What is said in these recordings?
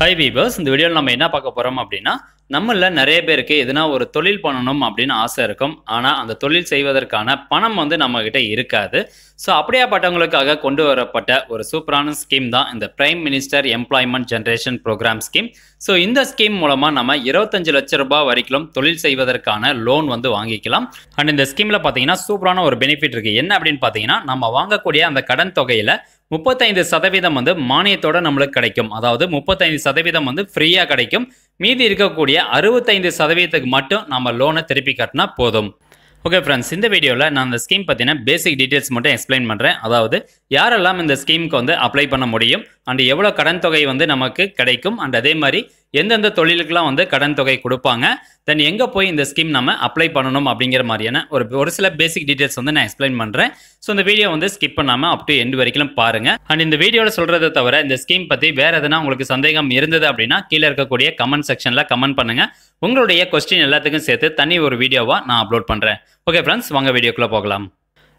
high வீபர்ஸ் இந்த வீடியோவில் நம்ம என்ன பார்க்க போகிறோம் அப்படின்னா நம்மள நிறைய பேருக்கு எதுனா ஒரு தொழில் பண்ணணும் அப்படின்னு ஆசை இருக்கும் ஆனால் அந்த தொழில் செய்வதற்கான பணம் வந்து நம்மக்கிட்ட இருக்காது ஸோ அப்படியாப்பட்டவங்களுக்காக கொண்டு வரப்பட்ட ஒரு சூப்பரான ஸ்கீம் தான் இந்த prime minister employment generation programme scheme so இந்த ஸ்கீம் மூலமாக நம்ம இருபத்தஞ்சு லட்ச ரூபாய் வரைக்கும் தொழில் செய்வதற்கான லோன் வந்து வாங்கிக்கலாம் அண்ட் இந்த ஸ்கீமில் பார்த்தீங்கன்னா சூப்பரான ஒரு பெனிஃபிட் இருக்குது என்ன அப்படின்னு பார்த்தீங்கன்னா நம்ம வாங்கக்கூடிய அந்த கடன் தொகையில் முப்பத்தைந்து சதவீதம் வந்து மானியத்தோட நம்மளுக்கு கிடைக்கும் அதாவது முப்பத்தைந்து சதவீதம் வந்து ஃப்ரீயாக கிடைக்கும் மீதி இருக்கக்கூடிய அறுபத்தைந்து சதவீதத்துக்கு மட்டும் நம்ம லோனை திருப்பி கட்டினா போதும் ஓகே ஃப்ரெண்ட்ஸ் இந்த வீடியோவில் நான் அந்த ஸ்கீம் பற்றின பேசிக் டீட்டெயில்ஸ் மட்டும் எக்ஸ்பிளைன் பண்ணுறேன் அதாவது யாரெல்லாம் இந்த ஸ்கீமுக்கு வந்து அப்ளை பண்ண முடியும் அண்ட் எவ்வளோ கடன் தொகை வந்து நமக்கு கிடைக்கும் அண்ட் அதே மாதிரி எந்தெந்த தொழிலுக்குலாம் வந்து கடன் தொகை கொடுப்பாங்க தென் எங்கே போய் இந்த ஸ்கீம் நம்ம அப்ளை பண்ணணும் அப்படிங்கிற மாதிரியான ஒரு ஒரு சில பேசிக் டீடைல்ஸ் வந்து நான் எக்ஸ்பிளைன் பண்ணுறேன் ஸோ இந்த வீடியோ வந்து ஸ்கிப் பண்ணாமல் அப் டு எண்டு வரைக்கும் பாருங்கள் அண்ட் இந்த வீடியோவில் சொல்கிறத தவிர இந்த ஸ்கீம் பற்றி வேறு எதனா உங்களுக்கு சந்தேகம் இருந்தது அப்படின்னா கீழே இருக்கக்கூடிய கமெண்ட் செக்ஷனில் கமெண்ட் பண்ணுங்கள் உங்களுடைய கொஸ்டின் எல்லாத்துக்கும் சேர்த்து தனி ஒரு வீடியோவாக நான் அப்லோட் பண்ணுறேன் ஓகே ஃப்ரெண்ட்ஸ் வாங்க வீடியோக்குள்ளே போகலாம்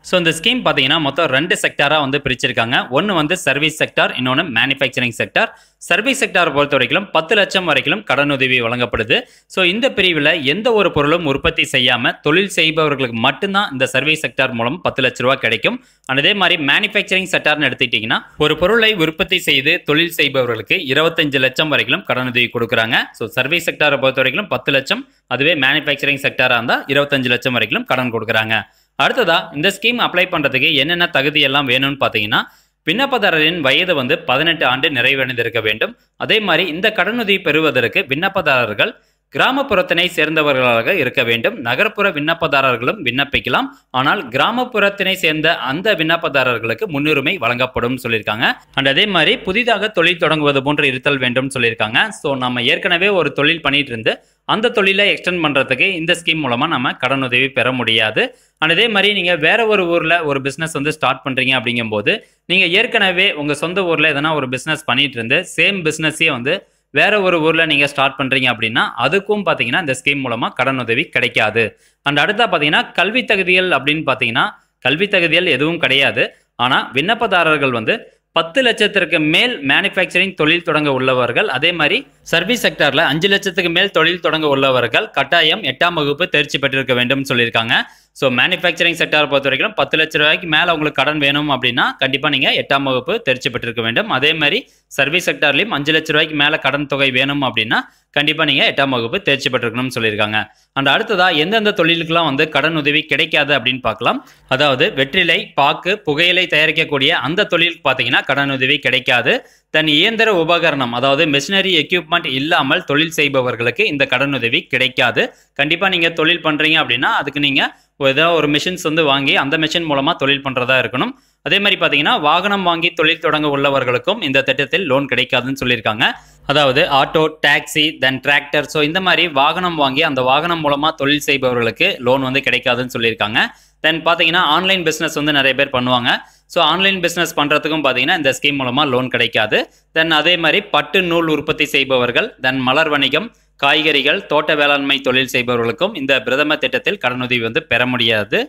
ஸோ இந்த ஸ்கீம் பார்த்தீங்கன்னா மொத்தம் ரெண்டு செக்டாராக வந்து பிரிச்சிருக்காங்க ஒன்று வந்து சர்வீஸ் செக்டார் இன்னொன்று மேனுஃபேக்சரிங் செக்டார் சர்வீஸ் செக்டார் பொறுத்த வரைக்கும் பத்து லட்சம் வரைக்கும் கடனுதவி வழங்கப்படுது ஸோ இந்த பிரிவில் எந்த ஒரு பொருளும் உற்பத்தி செய்யாமல் தொழில் செய்பவர்களுக்கு மட்டும்தான் இந்த சர்வீஸ் செக்டார் மூலம் பத்து லட்ச ரூபா கிடைக்கும் அண்ட் அதே மாதிரி மேனுஃபேக்சரிங் செக்டார்னு எடுத்துக்கிட்டிங்கன்னா ஒரு பொருளை உற்பத்தி செய்து தொழில் செய்பவர்களுக்கு இருபத்தஞ்சு லட்சம் வரைக்கும் கடனுதவி கொடுக்குறாங்க ஸோ சர்வீஸ் செக்டாரை பொறுத்த வரைக்கும் பத்து லட்சம் அதுவே மேனுஃபேக்சரிங் செக்டாராக இருந்தால் இருபத்தஞ்சு லட்சம் வரைக்கும் கடன் கொடுக்குறாங்க அடுத்ததாக இந்த ஸ்கீம் அப்ளை பண்ணுறதுக்கு என்னென்ன தகுதியெல்லாம் வேணும்னு பார்த்தீங்கன்னா விண்ணப்பதாரரின் வயது வந்து பதினெட்டு ஆண்டு நிறைவடைந்திருக்க வேண்டும் அதே மாதிரி இந்த கடனுதவி பெறுவதற்கு விண்ணப்பதாரர்கள் கிராமப்புறத்தினை சேர்ந்தவர்களாக இருக்க வேண்டும் நகர்ப்புற விண்ணப்பதாரர்களும் விண்ணப்பிக்கலாம் ஆனால் கிராமப்புறத்தினை சேர்ந்த அந்த விண்ணப்பதாரர்களுக்கு முன்னுரிமை வழங்கப்படும் சொல்லியிருக்காங்க அண்ட் அதே மாதிரி புதிதாக தொழில் தொடங்குவது போன்று இருத்தல் வேண்டும் சொல்லியிருக்காங்க ஸோ நம்ம ஏற்கனவே ஒரு தொழில் பண்ணிட்டு இருந்து அந்த தொழிலை எக்ஸ்டெண்ட் பண்ணுறதுக்கு இந்த ஸ்கீம் மூலமாக நம்ம கடனுதவி பெற முடியாது அண்ட் அதே மாதிரி நீங்கள் வேற ஒரு ஊரில் ஒரு பிஸ்னஸ் வந்து ஸ்டார்ட் பண்ணுறீங்க அப்படிங்கும்போது நீங்கள் ஏற்கனவே உங்கள் சொந்த ஊரில் எதனா ஒரு பிஸ்னஸ் பண்ணிட்டு இருந்து சேம் பிஸ்னஸே வந்து வேற ஒரு ஊரில் நீங்கள் ஸ்டார்ட் பண்ணுறீங்க அப்படின்னா அதுக்கும் பார்த்தீங்கன்னா இந்த ஸ்கீம் மூலமாக கடன் உதவி கிடைக்காது அண்ட் அடுத்தா பார்த்தீங்கன்னா கல்வி தகுதிகள் அப்படின்னு பார்த்தீங்கன்னா கல்வி தகுதிகள் எதுவும் கிடையாது ஆனால் விண்ணப்பதாரர்கள் வந்து பத்து லட்சத்திற்கு மேல் மேனுஃபேக்சரிங் தொழில் தொடங்க உள்ளவர்கள் அதே மாதிரி சர்வீஸ் செக்டரில் அஞ்சு லட்சத்துக்கு மேல் தொழில் தொடங்க உள்ளவர்கள் கட்டாயம் எட்டாம் வகுப்பு தேர்ச்சி பெற்றிருக்க வேண்டும் சொல்லியிருக்காங்க ஸோ மேனுஃபேக்சரிங் செக்டாரை பொறுத்த வரைக்கும் பத்து லட்ச ரூபாய்க்கு மேலே உங்களுக்கு கடன் வேணும் அப்படின்னா கண்டிப்பாக நீங்கள் எட்டாம் வகுப்பு தெரிச்சு பெற்றிருக்க வேண்டும் அதே மாதிரி சர்வீஸ் செக்டார்லையும் அஞ்சு லட்ச ரூபாய்க்கு மேலே கடன் தொகை வேணும் அப்படின்னா கண்டிப்பாக நீங்கள் எட்டாம் வகுப்பு தேர்ச்சி பெற்றிருக்கணும்னு சொல்லியிருக்காங்க அண்ட் அடுத்ததாக எந்தெந்த தொழிலுக்குலாம் வந்து கடன் உதவி கிடைக்காது அப்படின்னு பார்க்கலாம் அதாவது வெற்றிலை பாக்கு புகையிலை தயாரிக்கக்கூடிய அந்த தொழிலுக்கு பார்த்தீங்கன்னா கடன் உதவி கிடைக்காது தன் இயந்திர உபகரணம் அதாவது மிஷினரி எக்யூப்மெண்ட் இல்லாமல் தொழில் செய்பவர்களுக்கு இந்த கடன் உதவி கிடைக்காது கண்டிப்பாக நீங்கள் தொழில் பண்ணுறீங்க அப்படின்னா அதுக்கு நீங்கள் ஏதாவது ஒரு மிஷின்ஸ் வந்து வாங்கி அந்த மிஷின் மூலமாக தொழில் பண்ணுறதா இருக்கணும் அதே மாதிரி பார்த்தீங்கன்னா வாகனம் வாங்கி தொழில் தொடங்க உள்ளவர்களுக்கும் இந்த திட்டத்தில் லோன் கிடைக்காதுன்னு சொல்லியிருக்காங்க அதாவது auto taxi then tractor so இந்த மாதிரி வாகனம் வாங்கி அந்த வாகனம் மூலமாக தொழில் செய்பவர்களுக்கு லோன் வந்து கிடைக்காதுன்னு சொல்லியிருக்காங்க தென் பார்த்தீங்கன்னா ஆன்லைன் பிஸ்னஸ் வந்து நிறைய பேர் பண்ணுவாங்க ஸோ ஆன்லைன் பிஸ்னஸ் பண்ணுறதுக்கும் பார்த்தீங்கன்னா இந்த ஸ்கீம் மூலமாக லோன் கிடைக்காது தென் அதே மாதிரி பட்டு நூல் உற்பத்தி செய்பவர்கள் தென் மலர் வணிகம் காய்கறிகள் தோட்ட வேளாண்மை தொழில் செய்பவர்களுக்கும் இந்த பிரதம திட்டத்தில் கடனுதவி வந்து பெற முடியாது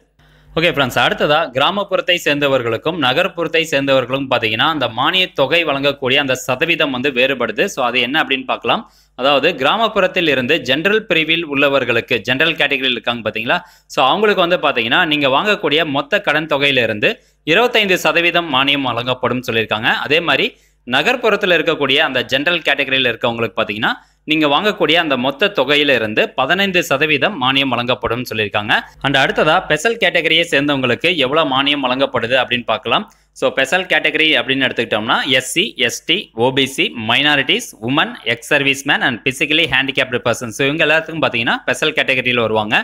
ஓகே ஃப்ரெண்ட்ஸ் அடுத்ததாக கிராமப்புறத்தை சேர்ந்தவர்களுக்கும் நகர்ப்புறத்தை சேர்ந்தவர்களும் பார்த்தீங்கன்னா அந்த மானிய தொகை வழங்கக்கூடிய அந்த சதவீதம் வந்து வேறுபடுது ஸோ அது என்ன அப்படின்னு பார்க்கலாம் அதாவது கிராமப்புறத்தில் இருந்து ஜென்ரல் பிரிவில் உள்ளவர்களுக்கு ஜென்ரல் கேட்டகரியில் இருக்காங்க பார்த்தீங்களா ஸோ அவங்களுக்கு வந்து பார்த்தீங்கன்னா நீங்கள் வாங்கக்கூடிய மொத்த கடன் தொகையிலிருந்து இருபத்தைந்து சதவீதம் மானியம் வழங்கப்படும் சொல்லியிருக்காங்க அதே மாதிரி நகர்ப்புறத்தில் இருக்கக்கூடிய அந்த ஜென்ரல் கேட்டகரியில் இருக்கவங்களுக்கு பார்த்தீங்கன்னா நீங்கள் வாங்கக்கூடிய அந்த மொத்த தொகையிலிருந்து பதினைந்து சதவீதம் மானியம் வழங்கப்படும் சொல்லியிருக்காங்க அண்ட் அடுத்ததாக ஸ்பெஷல் கேட்டகரியை சேர்ந்தவங்களுக்கு எவ்வளோ மானியம் வழங்கப்படுது அப்படின்னு பார்க்கலாம் ஸோ ஸ்பெஷல் கேட்டகரி அப்படின்னு எடுத்துக்கிட்டோம்னா SC ST OBC minorities woman ex service man and physically handicapped persons so இவங்க எல்லாத்துக்கும் பார்த்தீங்கன்னா ஸ்பெஷல் கேட்டகரியில் வருவாங்க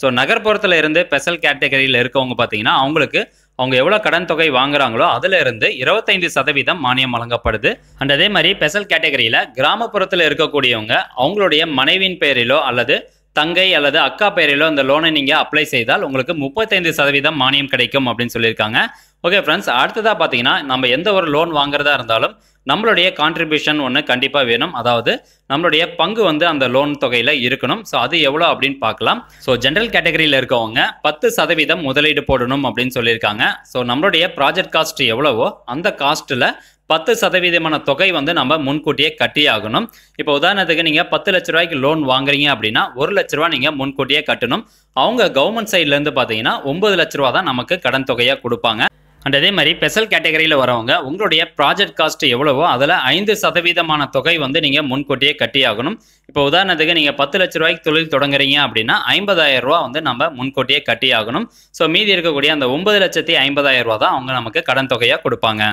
ஸோ நகர்ப்புறத்தில் இருந்து ஸ்பெஷல் கேட்டகரியில் இருக்கவங்க பார்த்தீங்கன்னா அவங்களுக்கு அவங்க எவ்வளோ கடன் தொகை வாங்குறாங்களோ அதில் இருந்து இருபத்தைந்து சதவீதம் மானியம் வழங்கப்படுது அண்ட் அதே மாதிரி ஸ்பெஷல் கேட்டகரியில் கிராமப்புறத்தில் இருக்கக்கூடியவங்க அவங்களுடைய மனைவியின் பெயரிலோ அல்லது தங்கை அல்லது அக்கா பெயரிலோ அந்த லோனை நீங்கள் அப்ளை செய்தால் உங்களுக்கு முப்பத்தைந்து சதவீதம் மானியம் கிடைக்கும் அப்படின்னு சொல்லியிருக்காங்க ஓகே ஃப்ரெண்ட்ஸ் அடுத்ததாக பார்த்தீங்கன்னா நம்ம எந்த ஒரு லோன் வாங்குறதா இருந்தாலும் நம்மளுடைய கான்ட்ரிபியூஷன் ஒன்று கண்டிப்பாக வேணும் அதாவது நம்மளுடைய பங்கு வந்து அந்த லோன் தொகையில் இருக்கணும் ஸோ அது எவ்வளோ அப்படின்னு பார்க்கலாம் ஸோ ஜென்ரல் கேட்டகரியில் இருக்கவங்க பத்து சதவீதம் முதலீடு போடணும் அப்படின்னு சொல்லியிருக்காங்க ஸோ நம்மளுடைய ப்ராஜெக்ட் காஸ்ட் எவ்வளவோ அந்த காஸ்ட்டில் பத்து சதவீதமான தொகை வந்து நம்ம முன்கூட்டியே கட்டி ஆகணும் இப்போ உதாரணத்துக்கு நீங்கள் பத்து லட்ச ரூபாய்க்கு லோன் வாங்குறீங்க அப்படின்னா ஒரு லட்ச ரூபா நீங்கள் முன்கூட்டியே கட்டணும் அவங்க கவர்மெண்ட் சைட்லேருந்து பார்த்தீங்கன்னா ஒன்பது லட்ச ரூபா தான் நமக்கு கடன் தொகையாக கொடுப்பாங்க அண்ட் அதே மாதிரி ஸ்பெஷல் கேட்டகரியில் வரவங்க உங்களுடைய ப்ராஜெக்ட் காஸ்ட் எவ்வளவோ அதில் ஐந்து சதவீதமான தொகை வந்து நீங்கள் முன்கூட்டியே கட்டியாகணும் இப்போ உதாரணத்துக்கு நீங்கள் பத்து லட்ச ரூபாய்க்கு தொழில் தொடங்குறீங்க அப்படின்னா ஐம்பதாயிரம் ரூபா வந்து நம்ம முன்கூட்டியே கட்டி ஆகணும் ஸோ மீதி இருக்கக்கூடிய அந்த ஒன்பது லட்சத்தி ஐம்பதாயிரம் ரூபா தான் அவங்க நமக்கு கடன் தொகையாக கொடுப்பாங்க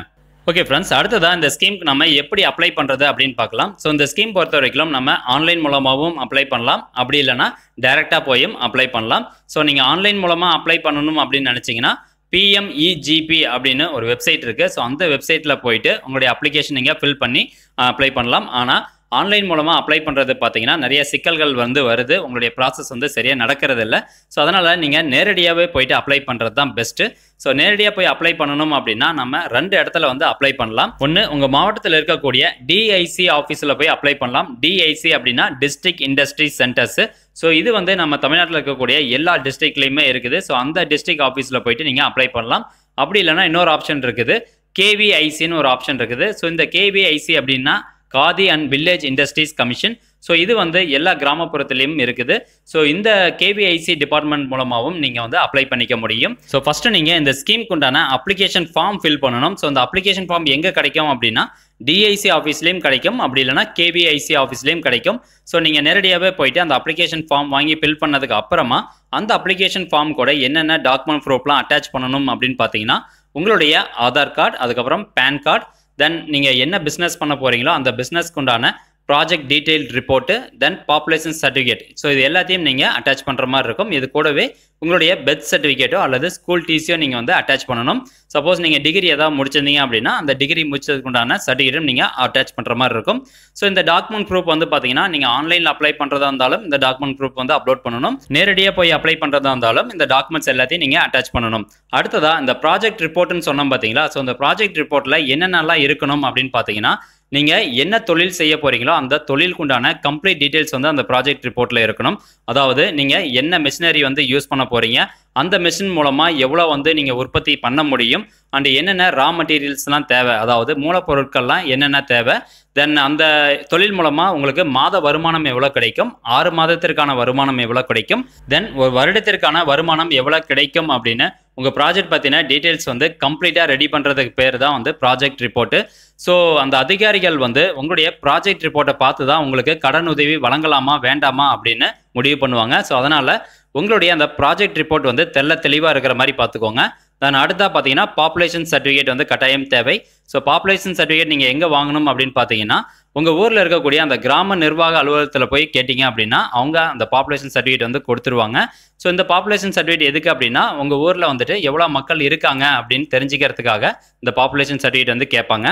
ஓகே ஃப்ரெண்ட்ஸ் அடுத்ததாக இந்த ஸ்கீமுக்கு நம்ம எப்படி அப்ளை பண்ணுறது அப்படின்னு பார்க்கலாம் ஸோ இந்த ஸ்கீம் பொறுத்த வரைக்கும் நம்ம ஆன்லைன் மூலமாகவும் அப்ளை பண்ணலாம் அப்படி இல்லைனா டைரெக்டாக போயும் அப்ளை பண்ணலாம் ஸோ நீங்கள் ஆன்லைன் மூலமாக அப்ளை பண்ணணும் அப்படின்னு நினச்சிங்கன்னா பிஎம்இஜிபி e அப்படின்னு ஒரு வெப்சைட் இருக்குது ஸோ அந்த வெப்சைட்டில் போயிட்டு உங்களுடைய அப்ளிகேஷன் நீங்கள் ஃபில் பண்ணி அப்ளை பண்ணலாம் ஆனால் ஆன்லைன் மூலமாக அப்ளை பண்ணுறது பார்த்தீங்கன்னா நிறைய சிக்கல்கள் வந்து வருது உங்களுடைய ப்ராசஸ் வந்து சரியாக நடக்கிறது இல்லை ஸோ அதனால் நீங்கள் நேரடியாகவே போயிட்டு அப்ளை பண்ணுறது தான் பெஸ்ட்டு ஸோ நேரடியாக போய் அப்ளை பண்ணணும் அப்படின்னா நம்ம ரெண்டு இடத்துல வந்து அப்ளை பண்ணலாம் ஒன்று உங்கள் மாவட்டத்தில் இருக்கக்கூடிய டிஐசி ஆஃபீஸில் போய் அப்ளை பண்ணலாம் டிஐசி அப்படின்னா டிஸ்ட்ரிக் இண்டஸ்ட்ரி சென்டர்ஸ் ஸோ இது வந்து நம்ம தமிழ்நாட்டில் இருக்கக்கூடிய எல்லா டிஸ்ட்ரிக்ட்லேயுமே இருக்குது ஸோ அந்த டிஸ்ட்ரிக் ஆஃபீஸில் போயிட்டு நீங்கள் அப்ளை பண்ணலாம் அப்படி இல்லைனா இன்னொரு ஆப்ஷன் இருக்குது கேவிஐசின்னு ஒரு ஆப்ஷன் இருக்குது ஸோ இந்த கேவிஐசி அப்படின்னா Khadi and village industries commission so இது வந்து எல்லா கிராமப்புறத்துலேயும் இருக்குது ஸோ இந்த கேவிஐசி டிபார்ட்மெண்ட் மூலமாகவும் நீங்கள் வந்து அப்ளை பண்ணிக்க முடியும் ஸோ ஃபஸ்ட்டு நீங்கள் இந்த ஸ்கீமுக்கு உண்டான அப்ளிகேஷன் ஃபார்ம் ஃபில் பண்ணணும் ஸோ அந்த அப்ளிகேஷன் ஃபார்ம் எங்கே கிடைக்கும் அப்படின்னா டிஐசி ஆஃபீஸ்லேயும் கிடைக்கும் அப்படி இல்லைனா கேவிஐசி ஆஃபீஸ்லேயும் கிடைக்கும் ஸோ நீங்கள் நேரடியாகவே போயிட்டு அந்த அப்ளிகேஷன் ஃபார்ம் வாங்கி ஃபில் பண்ணதுக்கு அப்புறமா அந்த அப்ளிகேஷன் ஃபார்ம் கூட என்னென்ன டாக்குமெண்ட் ப்ரூஃப்லாம் அட்டாச் பண்ணணும் அப்படின்னு பார்த்தீங்கன்னா உங்களுடைய ஆதார் கார்டு அதுக்கப்புறம் பேன் கார்டு தென் நீங்கள் என்ன பிஸ்னஸ் பண்ண போகிறீங்களோ அந்த பிஸ்னஸ்க்கு உண்டான project detail report then population certificate so இது எல்லாத்தையும் நீங்கள் அட்டாச் பண்ணுற மாதிரி இருக்கும் இது கூடவே உங்களுடைய பெத் சர்டிஃபிகேட்டோ அல்லது ஸ்கூல் டிசியோ நீங்கள் வந்து அட்டாச் பண்ணணும் சப்போஸ் நீங்கள் டிகிரி ஏதாவது முடிச்சிருந்தீங்க அப்படின்னா அந்த டிகிரி முடிச்சதுக்குண்டான சர்டிஃபிகேட்டும் நீங்கள் அட்டாச் பண்ணுற மாதிரி இருக்கும் ஸோ இந்த டாக்குமெண்ட் ப்ரூஃப் வந்து பார்த்தீங்கன்னா நீங்கள் ஆன்லைனில் அப்ளை பண்ணுறதா இருந்தாலும் இந்த டாக்குமெண்ட் ப்ரூஃப் வந்து அப்லோட் பண்ணணும் நேரடியாக போய் அப்ளை பண்ணுறதா இருந்தாலும் இந்த டாக்குமெண்ட்ஸ் எல்லாத்தையும் நீங்கள் அட்டாச் பண்ணணும் அடுத்ததாக இந்த ப்ராஜெக்ட் ரிப்போர்ட்னு சொன்னோம் பார்த்தீங்களா ஸோ இந்த ப்ராஜெக்ட் ரிப்போர்ட்டில் என்னென்னலாம் இருக்கணும் அப்படின்னு பார்த்தீங்கன்னா நீங்க என்ன தொழில் செய்ய போறீங்களோ அந்த தொழிலுக்கு உண்டான கம்ப்ளீட் டீடைல்ஸ் வந்து அந்த ப்ராஜெக்ட் ரிப்போர்ட்ல இருக்கணும் அதாவது நீங்க என்ன மிஷினரி வந்து யூஸ் பண்ண போறீங்க அந்த மிஷின் மூலமா எவ்வளோ வந்து நீங்க உற்பத்தி பண்ண முடியும் அண்ட் என்னென்ன ரா மெட்டீரியல்ஸ்லாம் தேவை அதாவது மூலப்பொருட்கள்லாம் என்னென்ன தேவை தென் அந்த தொழில் மூலமா உங்களுக்கு மாத வருமானம் எவ்வளோ கிடைக்கும் ஆறு மாதத்திற்கான வருமானம் எவ்வளோ கிடைக்கும் தென் ஒரு வருடத்திற்கான வருமானம் எவ்வளோ கிடைக்கும் அப்படின்னு உங்கள் ப்ராஜெக்ட் பார்த்தீங்கன்னா டீட்டெயில்ஸ் வந்து கம்ப்ளீட்டாக ரெடி பண்ணுறதுக்கு பேர் தான் வந்து ப்ராஜெக்ட் ரிப்போர்ட்டு ஸோ அந்த அதிகாரிகள் வந்து உங்களுடைய ப்ராஜெக்ட் ரிப்போர்ட்டை பார்த்து தான் உங்களுக்கு கடன் உதவி வழங்கலாமா வேண்டாமா அப்படின்னு முடிவு பண்ணுவாங்க ஸோ அதனால் உங்களுடைய அந்த ப்ராஜெக்ட் ரிப்போர்ட் வந்து தெல்ல தெளிவாக இருக்கிற மாதிரி பார்த்துக்கோங்க நான் அடுத்தா பார்த்தீங்கன்னா பாப்புலேஷன் சர்டிஃபிகேட் வந்து கட்டாயம் தேவை ஸோ பாப்புலேஷன் சர்டிஃபிகேட் நீங்கள் எங்கே வாங்கணும் அப்படின்னு பார்த்தீங்கன்னா உங்கள் ஊரில் இருக்கக்கூடிய அந்த கிராம நிர்வாக அலுவலகத்தில் போய் கேட்டிங்க அப்படின்னா அவங்க அந்த பாப்புலேஷன் சர்டிஃபிகேட் வந்து கொடுத்துருவாங்க ஸோ இந்த பாப்புலேஷன் சர்டிஃபிகேட் எதுக்கு அப்படின்னா உங்கள் ஊரில் வந்துட்டு எவ்வளோ மக்கள் இருக்காங்க அப்படின்னு தெரிஞ்சுக்கிறதுக்காக இந்த பாப்புலேஷன் சர்டிஃபிகேட் வந்து கேட்பாங்க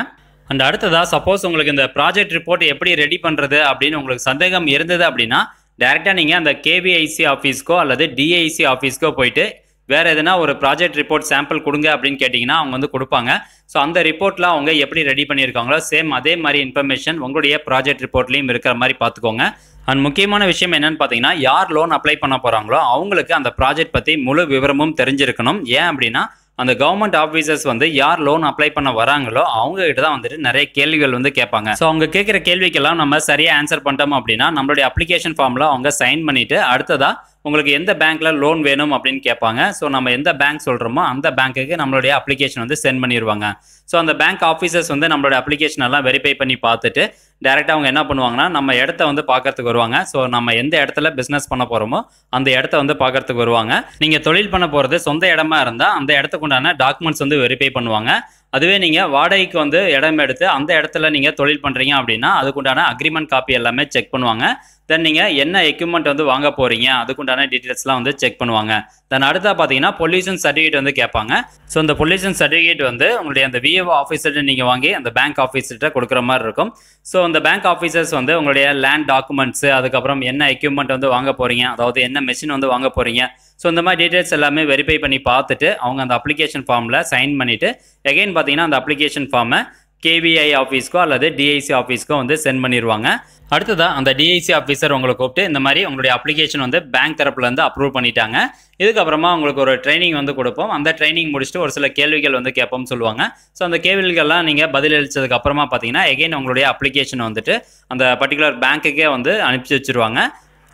அண்ட் அடுத்ததாக சப்போஸ் உங்களுக்கு இந்த ப்ராஜெக்ட் ரிப்போர்ட் எப்படி ரெடி பண்ணுறது அப்படின்னு உங்களுக்கு சந்தேகம் இருந்தது அப்படின்னா டேரெக்டாக நீங்கள் அந்த கேவிஐசி ஆஃபீஸ்க்கோ அல்லது டிஐசி ஆஃபீஸ்க்கோ போயிட்டு வேறு எதுனா ஒரு ப்ராஜெக்ட் ரிப்போர்ட் சாம்பிள் கொடுங்க அப்படின்னு கேட்டிங்கன்னா அவங்க வந்து கொடுப்பாங்க ஸோ அந்த ரிப்போர்ட்லாம் அவங்க எப்படி ரெடி பண்ணியிருக்காங்களோ சேம் அதே மாதிரி இன்ஃபர்மேஷன் உங்களுடைய ப்ராஜெக்ட் ரிப்போர்ட்லையும் இருக்கிற மாதிரி பார்த்துக்கோங்க அண்ட் முக்கியமான விஷயம் என்னன்னு பார்த்தீங்கன்னா யார் லோன் அப்ளை பண்ண போகிறாங்களோ அவங்களுக்கு அந்த ப்ராஜெக்ட் பற்றி முழு விவரமும் தெரிஞ்சிருக்கணும் ஏன் அப்படின்னா அந்த கவர்மெண்ட் ஆஃபீஸர்ஸ் வந்து யார் லோன் அப்ளை பண்ண வராங்களோ அவங்க கிட்ட தான் வந்துட்டு நிறைய கேள்விகள் வந்து கேட்பாங்க ஸோ அவங்க கேட்குற கேள்விக்கெல்லாம் நம்ம சரியாக ஆன்சர் பண்ணிட்டோம் அப்படின்னா நம்மளுடைய அப்ளிகேஷன் ஃபார்மில் அவங்க சைன் பண்ணிவிட்டு அடுத்ததாக உங்களுக்கு எந்த பேங்க்கில் லோன் வேணும் அப்படின்னு கேட்பாங்க ஸோ நம்ம எந்த பேங்க் சொல்கிறோமோ அந்த பேங்க்குக்கு நம்மளுடைய அப்ளிகேஷன் வந்து சென்ட் பண்ணிடுவாங்க ஸோ அந்த பேங்க் ஆஃபீஸர்ஸ் வந்து நம்மளோட அப்ளிகேஷன் எல்லாம் வெரிஃபை பண்ணி பார்த்துட்டு டேரெக்டாக அவங்க என்ன பண்ணுவாங்கன்னா நம்ம இடத்த வந்து பார்க்கறதுக்கு வருவாங்க ஸோ நம்ம எந்த இடத்துல பிஸ்னஸ் பண்ண போகிறோமோ அந்த இடத்த வந்து பார்க்கறதுக்கு வருவாங்க நீங்கள் தொழில் பண்ண போகிறது சொந்த இடமா இருந்தால் அந்த இடத்துக்கு உண்டான டாக்குமெண்ட்ஸ் வந்து வெரிஃபை பண்ணுவாங்க அதுவே நீங்கள் வாடகைக்கு வந்து இடம் எடுத்து அந்த இடத்துல நீங்கள் தொழில் பண்ணுறீங்க அப்படின்னா அதுக்குண்டான அக்ரிமெண்ட் காப்பி எல்லாமே செக் பண்ணுவாங்க தென் நீங்கள் என்ன எக்யூப்மெண்ட் வந்து வாங்க போகிறீங்க அதுக்குண்டான டீட்டெயில்ஸ்லாம் வந்து செக் பண்ணுவாங்க தென் அடுத்தா பார்த்தீங்கன்னா பொல்யூஷன் சர்டிஃபிகேட் வந்து கேட்பாங்க ஸோ அந்த பொல்யூஷன் சர்டிஃபிகேட் வந்து உங்களுடைய அந்த விஏஓ ஆஃபீஸர்கிட்ட நீங்கள் வாங்கி அந்த பேங்க் ஆஃபீஸர்கிட்ட கொடுக்குற மாதிரி இருக்கும் ஸோ அந்த பேங்க் ஆஃபீஸர்ஸ் வந்து உங்களுடைய லேண்ட் டாக்குமெண்ட்ஸு அதுக்கப்புறம் என்ன எக்யூப்மெண்ட் வந்து வாங்க போகிறீங்க அதாவது என்ன மெஷின் வந்து வாங்க போகிறீங்க ஸோ இந்த மாதிரி டீட்டெயில்ஸ் எல்லாமே வெரிஃபை பண்ணி பார்த்துட்டு அவங்க அந்த அப்ளிகேஷன் ஃபார்மில் சைன் பண்ணிவிட்டு எகைன் பார்த்தீங்கன்னா அந்த அப்ளிகேஷன் ஃபார்மை கேவிஐ ஆஃபீஸ்க்கோ அல்லது டிஐசி ஆஃபீஸ்க்கோ வந்து சென்ட் பண்ணிடுவாங்க அடுத்ததாக அந்த டிஐசி ஆஃபீஸர் உங்களை கூப்பிட்டு இந்த மாதிரி உங்களுடைய அப்ளிகேஷன் வந்து பேங்க் தரப்புலேருந்து அப்ரூவ் பண்ணிட்டாங்க இதுக்கப்புறமா உங்களுக்கு ஒரு ட்ரைனிங் வந்து கொடுப்போம் அந்த ட்ரைனிங் முடிச்சுட்டு ஒரு சில கேள்விகள் வந்து கேட்போம்னு சொல்லுவாங்க ஸோ அந்த கேள்விகள்லாம் நீங்கள் பதிலளித்ததுக்கு அப்புறமா பார்த்தீங்கன்னா எகைன் உங்களுடைய அப்ளிகேஷன் வந்துட்டு அந்த பர்டிகுலர் பேங்க்குக்கே வந்து அனுப்பிச்சி வச்சுருவாங்க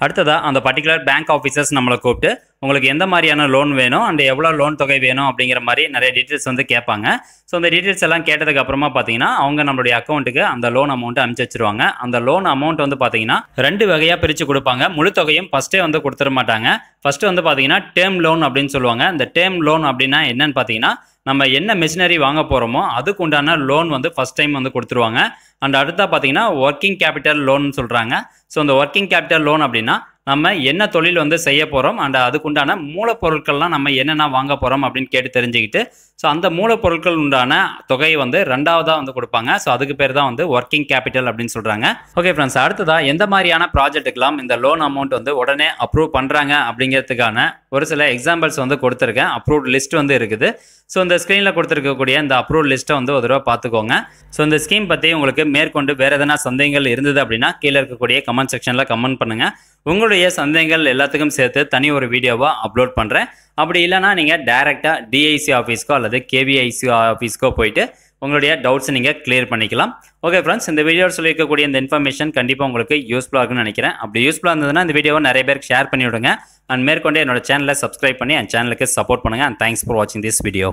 அடுத்ததாக அந்த பர்டிகுலர் பேங்க் ஆஃபீஸர்ஸ் நம்மளை கூப்பிட்டு உங்களுக்கு எந்த மாதிரியான லோன் வேணும் அண்ட் எவ்வளோ லோன் தொகை வேணும் அப்படிங்கிற மாதிரி நிறைய டீட்டெயில்ஸ் வந்து கேட்பாங்க ஸோ அந்த டீட்டெயில்ஸ் எல்லாம் கேட்டதுக்கு அப்புறமா பார்த்தீங்கன்னா அவங்க நம்மளுடைய அக்கௌண்ட்டுக்கு அந்த லோன் அமௌண்ட் அனுப்பிச்சு வச்சிருவாங்க அந்த லோன் அமௌண்ட் வந்து பார்த்தீங்கன்னா ரெண்டு வகையாக பிரித்து கொடுப்பாங்க முழு தொகையும் ஃபஸ்ட்டே வந்து கொடுத்துட மாட்டாங்க ஃபஸ்ட்டு வந்து பார்த்தீங்கன்னா டேர்ம் லோன் அப்படின்னு சொல்லுவாங்க இந்த டேர்ம் லோன் அப்படின்னா என்னன்னு பார்த்தீங்கன்னா நம்ம என்ன மிஷினரி வாங்க போகிறோமோ அதுக்கு உண்டான லோன் வந்து ஃபஸ்ட் டைம் வந்து கொடுத்துருவாங்க அண்ட் அடுத்தா பார்த்தீங்கன்னா ஒர்க்கிங் கேபிட்டல் லோன் சொல்கிறாங்க ஸோ அந்த ஒர்க்கிங் கேபிட்டல் லோன் அப்படின்னா நம்ம என்ன தொழில் வந்து செய்ய போகிறோம் அண்ட் அதுக்குண்டான மூலப்பொருட்கள்லாம் நம்ம என்னென்ன வாங்க போகிறோம் அப்படின்னு கேட்டு தெரிஞ்சுக்கிட்டு ஸோ அந்த மூலப்பொருட்கள் உண்டான தொகையை வந்து ரெண்டாவதாக வந்து கொடுப்பாங்க ஸோ அதுக்கு பேர் தான் வந்து ஒர்க்கிங் கேபிட்டல் அப்படின்னு சொல்கிறாங்க ஓகே ஃப்ரெண்ட்ஸ் அடுத்ததாக எந்த மாதிரியான ப்ராஜெக்ட்டுக்கெல்லாம் இந்த லோன் அமௌண்ட் வந்து உடனே அப்ரூவ் பண்ணுறாங்க அப்படிங்கிறதுக்கான ஒரு சில எக்ஸாம்பிள்ஸ் வந்து கொடுத்துருக்கேன் அப்ரூவ்ட் லிஸ்ட் வந்து இருக்குது ஸோ இந்த ஸ்க்ரீனில் கொடுத்துருக்கக்கூடிய இந்த அப்ரூவ்ட் லிஸ்ட்டை வந்து ஒரு தடவை பார்த்துக்கோங்க ஸோ இந்த ஸ்கீம் பற்றி உங்களுக்கு மேற்கொண்டு வேறு எதனா சந்தேகங்கள் இருந்தது அப்படின்னா கீழே இருக்கக்கூடிய கமெண்ட் செக்ஷனில் கமெண்ட் பண்ணுங்கள் உங்களுடைய சந்தேகங்கள் எல்லாத்துக்கும் சேர்த்து தனி ஒரு வீடியோவாக அப்லோட் பண்ணுறேன் அப்படி இல்லைனா நீங்கள் டேரெக்டாக டிஐசி ஆஃபீஸ்க்கோ அல்லது கேவிஐசி ஆஃபீஸ்க்கோ போயிட்டு உங்களுடைய டவுட்ஸை நீங்கள் கிளியர் பண்ணிக்கலாம் ஓகே ஃப்ரெண்ட்ஸ் இந்த வீடியோவில் சொல்லியிருக்கக்கூடிய இந்த இன்ஃபர்மேஷன் கண்டிப்பாக உங்களுக்கு யூஸ்ஃபுல்லாக இருக்கும்னு நினைக்கிறேன் அப்படி யூஸ்ஃபுல்லாக இருந்ததுன்னா இந்த வீடியோவை நிறைய பேருக்கு ஷேர் பண்ணிவிடுங்க அண்ட் மேற்கொண்டு என்னோட சேனலை சப்ஸ்கிரைப் பண்ணி அந்த சேனலுக்கு சப்போர்ட் பண்ணுங்கள் அண்ட் தேங்க்ஸ் ஃபார் வாட்சிங் திஸ் வீடியோ